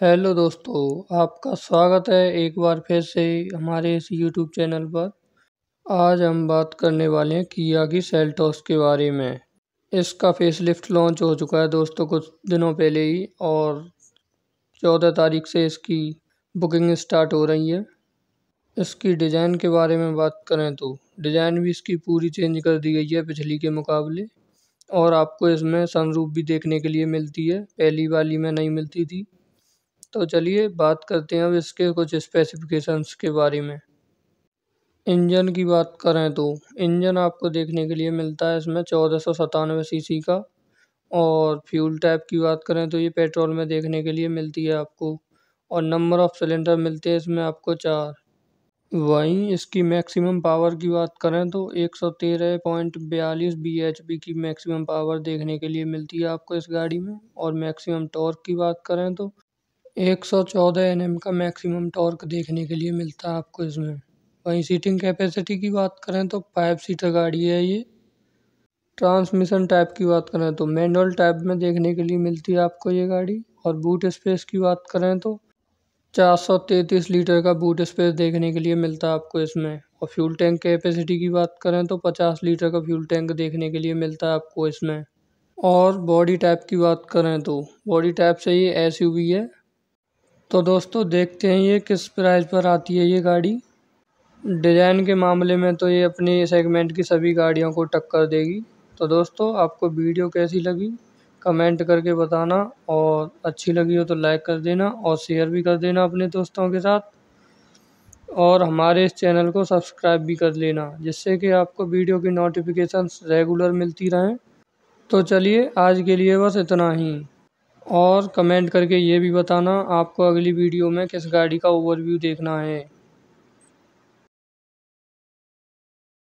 hello दोस्तों आपका स्वागत है एक बार फिर से हमारे इस यूट्यूब चैनल पर आज हम बात करने वाले हैं किया की सेल्टॉस के बारे में इसका फेसलिफ्ट लॉन्च हो चुका है दोस्तों कुछ दिनों पहले ही और चौदह तारीख से इसकी बुकिंग स्टार्ट हो रही है इसकी डिज़ाइन के बारे में बात करें तो डिज़ाइन भी इसकी पूरी चेंज कर दी गई है पिछली के मुकाबले और आपको इसमें सनरूप भी देखने के लिए मिलती है पहली वाली में नहीं मिलती थी तो चलिए बात करते हैं अब इसके कुछ स्पेसिफिकेशंस के बारे में इंजन की बात करें तो इंजन आपको देखने के लिए मिलता है इसमें चौदह सौ सतानवे सी का और फ्यूल टाइप की बात करें तो ये पेट्रोल में देखने के लिए मिलती है आपको और नंबर ऑफ़ सिलेंडर मिलते हैं इसमें आपको चार वहीं इसकी मैक्सिमम पावर की बात करें तो एक सौ तेरह पॉइंट बयालीस बी एच पी की मैक्सिमम पावर देखने के लिए मिलती है आपको इस गाड़ी में और मैक्सिमम टॉर्क की बात करें तो एक सौ चौदह एन एम का मैक्सिमम टॉर्क देखने के लिए मिलता है आपको इसमें वहीं सीटिंग कैपेसिटी की बात करें तो फाइव सीटर गाड़ी है ये ट्रांसमिशन टाइप की बात करें तो मैनुअल टाइप में देखने के लिए मिलती है आपको ये गाड़ी और बूट स्पेस की बात करें तो 433 लीटर का बूट स्पेस देखने के लिए मिलता है आपको इसमें और फ्यूल टैंक कैपेसिटी की बात करें तो 50 लीटर का फ्यूल टैंक देखने के लिए मिलता है आपको इसमें और बॉडी टाइप की बात करें तो बॉडी टाइप से ये एस है तो दोस्तों देखते हैं ये किस प्राइस पर आती है ये गाड़ी डिज़ाइन के मामले में तो ये अपने सेगमेंट की सभी गाड़ियों को टक्कर देगी तो दोस्तों आपको वीडियो कैसी लगी कमेंट करके बताना और अच्छी लगी हो तो लाइक कर देना और शेयर भी कर देना अपने दोस्तों के साथ और हमारे इस चैनल को सब्सक्राइब भी कर लेना जिससे कि आपको वीडियो की नोटिफिकेशंस रेगुलर मिलती रहें तो चलिए आज के लिए बस इतना ही और कमेंट करके ये भी बताना आपको अगली वीडियो में किस गाड़ी का ओवरव्यू देखना है